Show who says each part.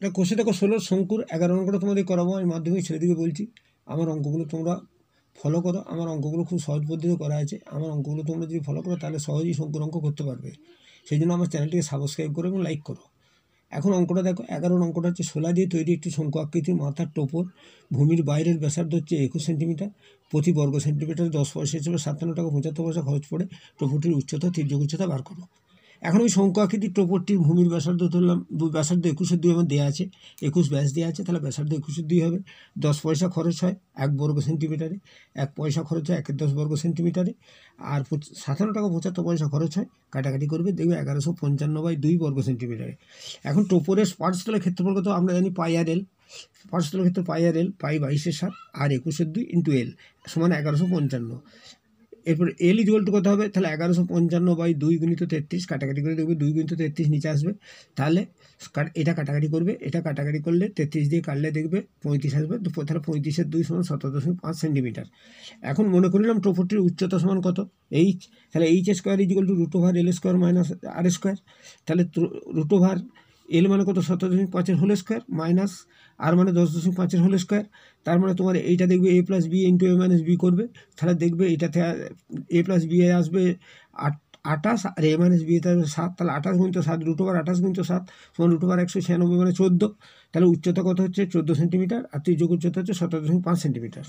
Speaker 1: এটা কষে দেখো ষোলোর শঙ্কুর এগারো অঙ্কটা তোমাদের করাবো আমি মাধ্যমিক দিকে বলছি আমার অঙ্কগুলো তোমরা ফলো করো আমার অঙ্কগুলো খুব সহজ পদ্ধতিতে করা আছে আমার অঙ্কগুলো তোমরা যদি ফলো করো তাহলে সহজেই শঙ্কুর অঙ্ক করতে পারবে সেই জন্য আমার চ্যানেলটিকে সাবস্ক্রাইব করো এবং লাইক করো এখন অঙ্কটা দেখো এগারো অঙ্কটা হচ্ছে শোলা দিয়ে তৈরি একটি শঙ্কু আকৃতির মাথার টোপর ভূমির বাইরের ব্যাসার্ধ হচ্ছে একুশ সেন্টিমিটার প্রতি বর্গ সেন্টিমিটার দশ পয়সা হিসেবে সাতান্ন টাকা পঁচাত্তর পয়সা খরচ পড়ে টোপরটির উচ্চতা তীর্যক উচ্চতা বার করো এখন আমি আকৃতি টোপরটির ভূমির ব্যাসার্ধ ধরলাম ব্যাসার্ধ একুশের দুই আমার দেওয়া আছে একুশ ব্যাস দেওয়া আছে তাহলে ব্যাসার্ধ একুশের দুই হবে দশ পয়সা খরচ হয় এক বর্গ সেন্টিমিটারে এক পয়সা খরচ হয় একের দশ বর্গ সেন্টিমিটারে আর সাতান্ন টাকা পঁচাত্তর পয়সা খরচ হয় কাটাকাটি করবে দেখবে এগারোশো পঞ্চান্ন বাই দুই বর্গ সেন্টিমিটারে এখন টোপরের ক্ষেত্র ক্ষেত্রফল কত আমরা জানি পাই আর এল পার্শ্বতলের ক্ষেত্রে পাই আর এল পাই বাইশের সাত আর একুশের দুই ইন্টু এল সমান এগারোশো পঞ্চান্ন এরপর এল ইজ টু কত হবে তাহলে এগারোশো পঞ্চান্ন বাই দুই গুণিত তেত্রিশ কাটাকাটি করে দেখবে দুই গুণিত তেত্রিশ নিচে আসবে তাহলে এটা কাটাকাটি করবে এটা কাটাকাটি করলে তেত্রিশ দিয়ে কাটলে দেখবে পঁয়ত্রিশ আসবে তো তাহলে পঁয়ত্রিশের দুই সমান সতেরো দশমিক পাঁচ সেন্টিমিটার এখন মনে করিলাম টোপোটির উচ্চতা সমান কত এইচ তাহলে H square is two root over L square minus R square তাহলে রুট ওভার এল মানে কত সতেরো দশমিক পাঁচের হোল স্কোয়ার মাইনাস আর মানে দশ দশমিক পাঁচের হোল স্কোয়ার তার মানে তোমার এইটা দেখবে A plus B into A minus B করবে তাহলে দেখবে এটাতে এ প্লাস বি এ আসবে আট আঠাশ আর এ মাইনাস বিতে আসবে সাত তাহলে আঠাশ গুণিত সাত রুট ওভার আঠাশ গুণিত সাত সমান রুট ওভার একশো ছিয়ানব্বই মানে চোদ্দো তাহলে উচ্চতা কত হচ্ছে চোদ্দো সেন্টিমিটার আর তীর্যক উচ্চতা হচ্ছে সতেরো দশমিক পাঁচ সেন্টিমিটার